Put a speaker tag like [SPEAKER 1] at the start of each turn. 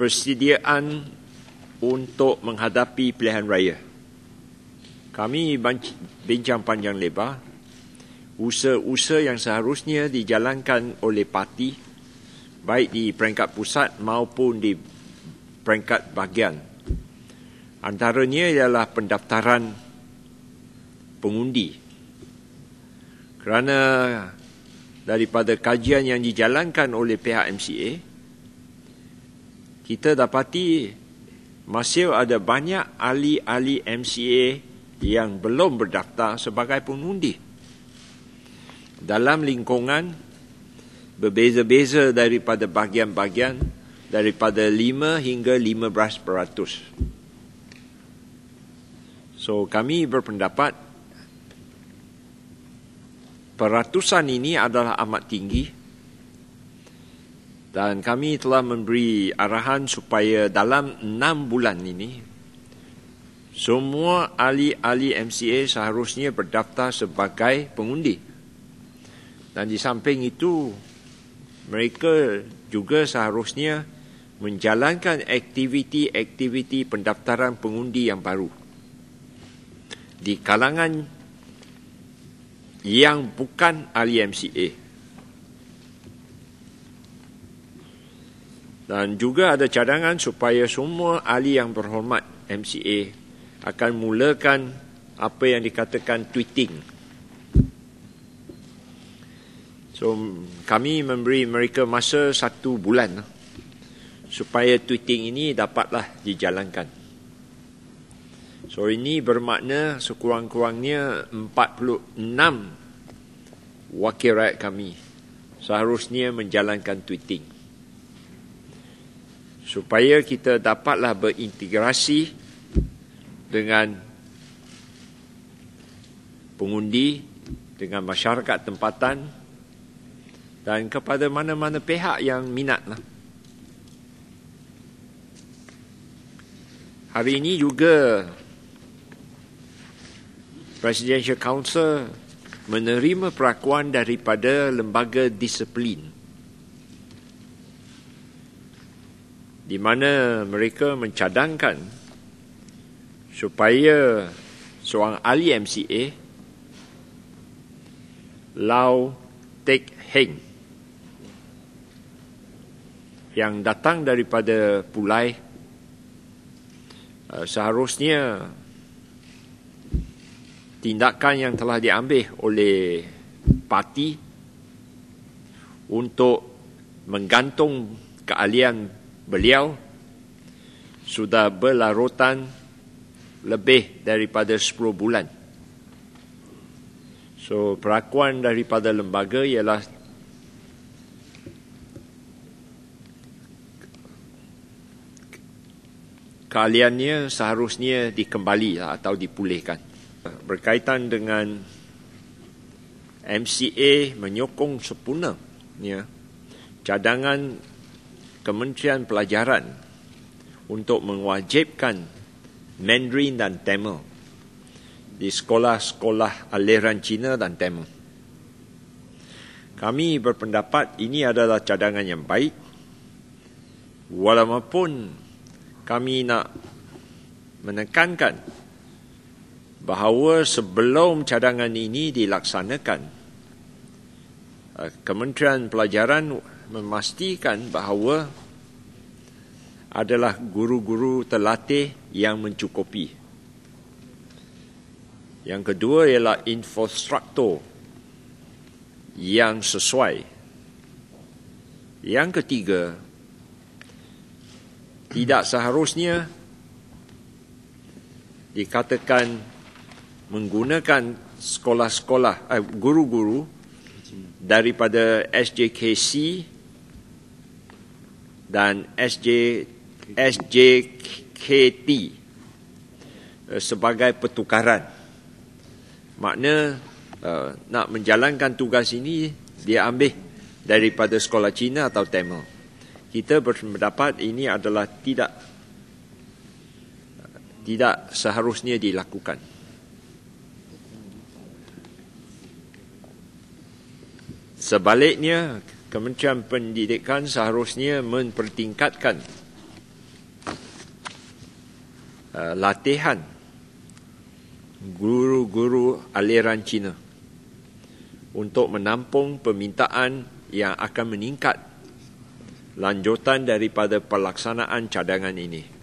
[SPEAKER 1] persediaan untuk menghadapi pilihan raya. Kami bincang panjang lebar usaha-usaha yang seharusnya dijalankan oleh parti baik di peringkat pusat maupun di peringkat bahagian. Antaranya ialah pendaftaran pengundi. Kerana daripada kajian yang dijalankan oleh pihak MCA, kita dapati masih ada banyak ahli-ahli MCA yang belum berdaftar sebagai pengundi. Dalam lingkungan berbeza-beza daripada bahagian-bahagian daripada 5 hingga 15 peratus. So kami berpendapat peratusan ini adalah amat tinggi dan kami telah memberi arahan supaya dalam enam bulan ini semua ahli-ahli MCA seharusnya berdaftar sebagai pengundi dan di samping itu mereka juga seharusnya menjalankan aktiviti-aktiviti pendaftaran pengundi yang baru di kalangan yang bukan ahli MCA. dan juga ada cadangan supaya semua ahli yang berhormat MCA akan mulakan apa yang dikatakan tweeting. So kami memberi mereka masa satu bulan lah supaya tweeting ini dapatlah dijalankan. So ini bermakna sekurang-kurangnya 46 wakil rakyat kami seharusnya menjalankan tweeting supaya kita dapatlah berintegrasi dengan pengundi dengan masyarakat tempatan dan kepada mana-mana pihak yang minat Hari ini juga Presidential Council menerima perakuan daripada lembaga disiplin di mana mereka mencadangkan supaya seorang ahli MCA Lau Teck Heng yang datang daripada Pulai uh, seharusnya tindakan yang telah diambil oleh parti untuk menggantung keahlian beliau sudah berlarutan lebih daripada 10 bulan. So, perakuan daripada lembaga ialah kaliannya seharusnya dikembali atau dipulihkan. Berkaitan dengan MCA menyokong sepenuhnya cadangan Kementerian Pelajaran untuk mewajibkan Mandarin dan Tamil di sekolah-sekolah aliran Cina dan Tamil. Kami berpendapat ini adalah cadangan yang baik walaupun kami nak menekankan bahawa sebelum cadangan ini dilaksanakan eh, Kementerian Pelajaran memastikan bahawa adalah guru-guru terlatih yang mencukupi. Yang kedua ialah infrastruktur yang sesuai. Yang ketiga, tidak seharusnya dikatakan menggunakan sekolah-sekolah eh, guru-guru daripada SJKC dan SJ SJKT eh, sebagai pertukaran. Makna eh, nak menjalankan tugas ini dia ambil daripada sekolah Cina atau Tamil. Kita berpendapat ini adalah tidak tidak seharusnya dilakukan. Sebaliknya, Kementerian Pendidikan seharusnya mempertingkatkan uh, latihan guru-guru aliran Cina untuk menampung permintaan yang akan meningkat lanjutan daripada pelaksanaan cadangan ini.